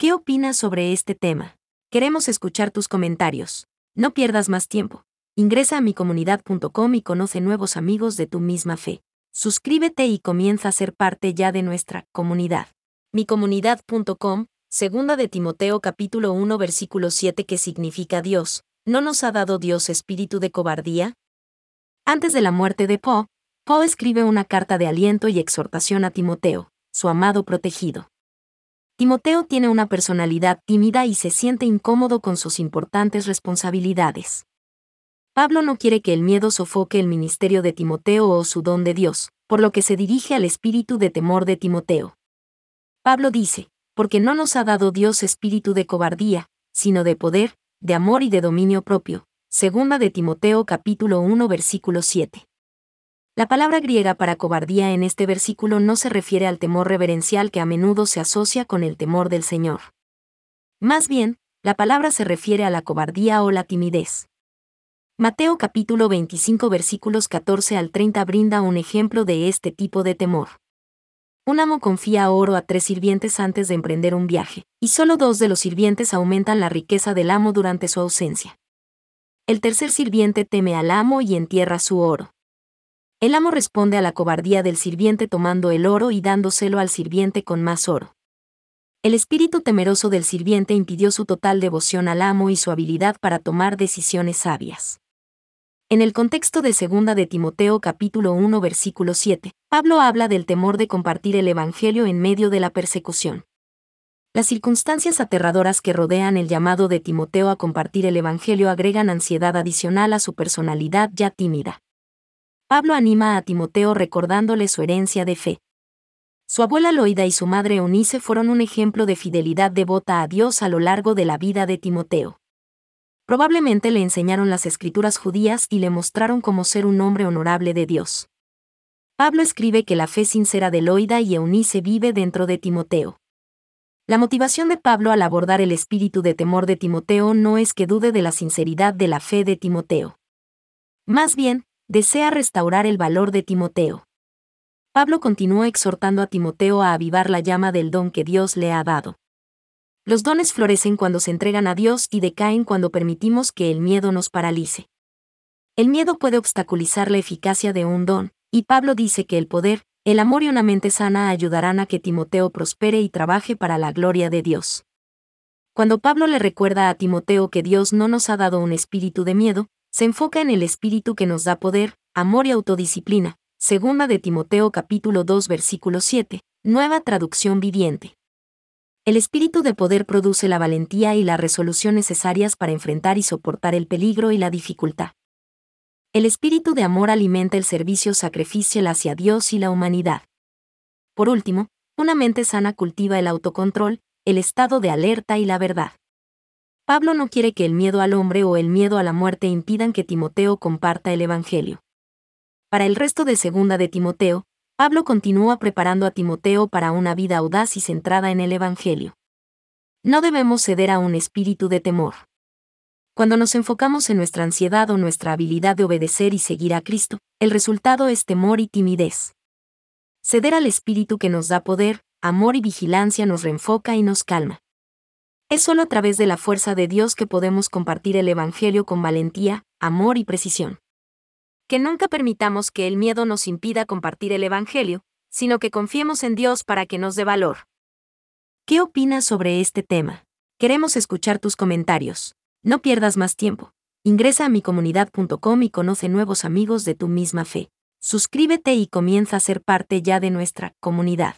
¿Qué opinas sobre este tema? Queremos escuchar tus comentarios. No pierdas más tiempo. Ingresa a micomunidad.com y conoce nuevos amigos de tu misma fe. Suscríbete y comienza a ser parte ya de nuestra comunidad. Micomunidad.com, segunda de Timoteo capítulo 1 versículo 7 que significa Dios. ¿No nos ha dado Dios espíritu de cobardía? Antes de la muerte de Poe, Poe escribe una carta de aliento y exhortación a Timoteo, su amado protegido. Timoteo tiene una personalidad tímida y se siente incómodo con sus importantes responsabilidades. Pablo no quiere que el miedo sofoque el ministerio de Timoteo o su don de Dios, por lo que se dirige al espíritu de temor de Timoteo. Pablo dice, porque no nos ha dado Dios espíritu de cobardía, sino de poder, de amor y de dominio propio. Segunda de Timoteo capítulo 1 versículo 7. La palabra griega para cobardía en este versículo no se refiere al temor reverencial que a menudo se asocia con el temor del Señor. Más bien, la palabra se refiere a la cobardía o la timidez. Mateo capítulo 25 versículos 14 al 30 brinda un ejemplo de este tipo de temor. Un amo confía oro a tres sirvientes antes de emprender un viaje, y solo dos de los sirvientes aumentan la riqueza del amo durante su ausencia. El tercer sirviente teme al amo y entierra su oro. El amo responde a la cobardía del sirviente tomando el oro y dándoselo al sirviente con más oro. El espíritu temeroso del sirviente impidió su total devoción al amo y su habilidad para tomar decisiones sabias. En el contexto de 2 de Timoteo capítulo 1 versículo 7, Pablo habla del temor de compartir el Evangelio en medio de la persecución. Las circunstancias aterradoras que rodean el llamado de Timoteo a compartir el Evangelio agregan ansiedad adicional a su personalidad ya tímida. Pablo anima a Timoteo recordándole su herencia de fe. Su abuela Loida y su madre Eunice fueron un ejemplo de fidelidad devota a Dios a lo largo de la vida de Timoteo. Probablemente le enseñaron las escrituras judías y le mostraron cómo ser un hombre honorable de Dios. Pablo escribe que la fe sincera de Loida y Eunice vive dentro de Timoteo. La motivación de Pablo al abordar el espíritu de temor de Timoteo no es que dude de la sinceridad de la fe de Timoteo. Más bien, desea restaurar el valor de Timoteo. Pablo continuó exhortando a Timoteo a avivar la llama del don que Dios le ha dado. Los dones florecen cuando se entregan a Dios y decaen cuando permitimos que el miedo nos paralice. El miedo puede obstaculizar la eficacia de un don, y Pablo dice que el poder, el amor y una mente sana ayudarán a que Timoteo prospere y trabaje para la gloria de Dios. Cuando Pablo le recuerda a Timoteo que Dios no nos ha dado un espíritu de miedo, se enfoca en el espíritu que nos da poder, amor y autodisciplina, segunda de Timoteo capítulo 2 versículo 7, nueva traducción viviente. El espíritu de poder produce la valentía y la resolución necesarias para enfrentar y soportar el peligro y la dificultad. El espíritu de amor alimenta el servicio sacrificial hacia Dios y la humanidad. Por último, una mente sana cultiva el autocontrol, el estado de alerta y la verdad. Pablo no quiere que el miedo al hombre o el miedo a la muerte impidan que Timoteo comparta el Evangelio. Para el resto de segunda de Timoteo, Pablo continúa preparando a Timoteo para una vida audaz y centrada en el Evangelio. No debemos ceder a un espíritu de temor. Cuando nos enfocamos en nuestra ansiedad o nuestra habilidad de obedecer y seguir a Cristo, el resultado es temor y timidez. Ceder al espíritu que nos da poder, amor y vigilancia nos reenfoca y nos calma. Es solo a través de la fuerza de Dios que podemos compartir el Evangelio con valentía, amor y precisión. Que nunca permitamos que el miedo nos impida compartir el Evangelio, sino que confiemos en Dios para que nos dé valor. ¿Qué opinas sobre este tema? Queremos escuchar tus comentarios. No pierdas más tiempo. Ingresa a mi comunidad.com y conoce nuevos amigos de tu misma fe. Suscríbete y comienza a ser parte ya de nuestra comunidad.